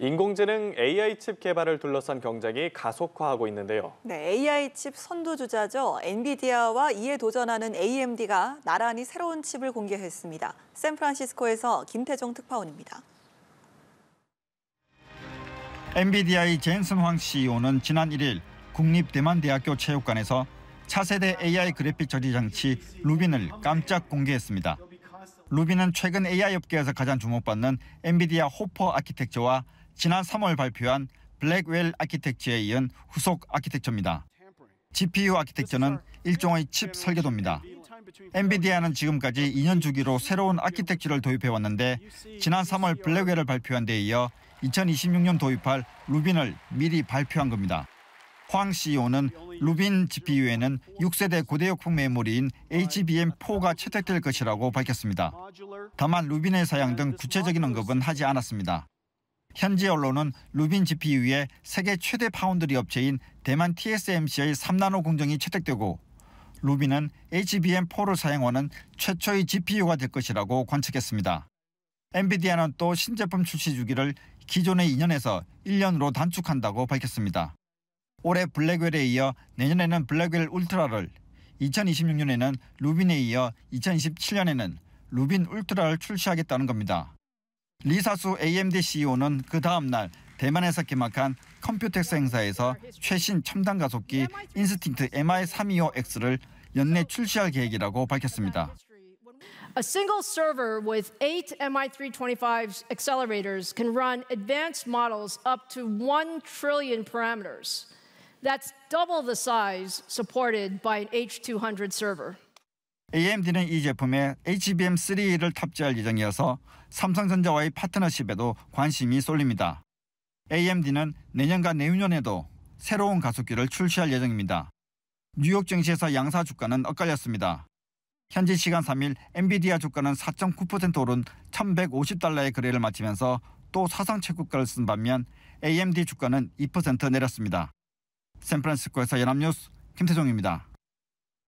인공지능 AI 칩 개발을 둘러싼 경쟁이 가속화하고 있는데요. 네, AI 칩 선두주자죠. 엔비디아와 이에 도전하는 AMD가 나란히 새로운 칩을 공개했습니다. 샌프란시스코에서 김태종 특파원입니다. 엔비디아의 젠슨 황 CEO는 지난 1일 국립대만대학교 체육관에서 차세대 AI 그래픽 처리 장치 루빈을 깜짝 공개했습니다. 루비는 최근 AI 업계에서 가장 주목받는 엔비디아 호퍼 아키텍처와 지난 3월 발표한 블랙웰 아키텍처에 이은 후속 아키텍처입니다. GPU 아키텍처는 일종의 칩 설계도입니다. 엔비디아는 지금까지 2년 주기로 새로운 아키텍처를 도입해 왔는데 지난 3월 블랙웰을 발표한 데 이어 2026년 도입할 루빈을 미리 발표한 겁니다. 황 CEO는 루빈 GPU에는 6세대 고대역풍 메모리인 HBM4가 채택될 것이라고 밝혔습니다. 다만 루빈의 사양 등 구체적인 언급은 하지 않았습니다. 현지 언론은 루빈 GPU에 세계 최대 파운드리 업체인 대만 TSMC의 3나노 공정이 채택되고 루빈은 HBM4를 사용하는 최초의 GPU가 될 것이라고 관측했습니다. 엔비디아는 또 신제품 출시 주기를 기존의 2년에서 1년으로 단축한다고 밝혔습니다. 올해 블랙웰에 이어 내년에는 블랙웰 울트라를 2026년에는 루빈에 이어 2027년에는 루빈 울트라를 출시하겠다는 겁니다. 리사수 AMD CEO는 그 다음 날 대만에서 개막한 컴퓨텍스 행사에서 최신 첨단 가속기 인스팅트 MI325X를 연내 출시할 계획이라고 밝혔습니다. A single server with eight MI325 accelerators can run advanced models up to 1 trillion parameters. That's double the size supported by an H200 server. AMD는 이 제품에 HBM3를 탑재할 예정이어서 삼성전자와의 파트너십에도 관심이 쏠립니다. AMD는 내년과 내후년에도 새로운 가속기를 출시할 예정입니다. 뉴욕 증시에서 양사 주가는 엇갈렸습니다. 현지 시간 3일 엔비디아 주가는 4.9% 오른 1,150달러의 거래를 마치면서 또 사상 최고가를 쓴 반면 AMD 주가는 2% 내렸습니다. 샌프란시스코에서 연합뉴스 김태종입니다.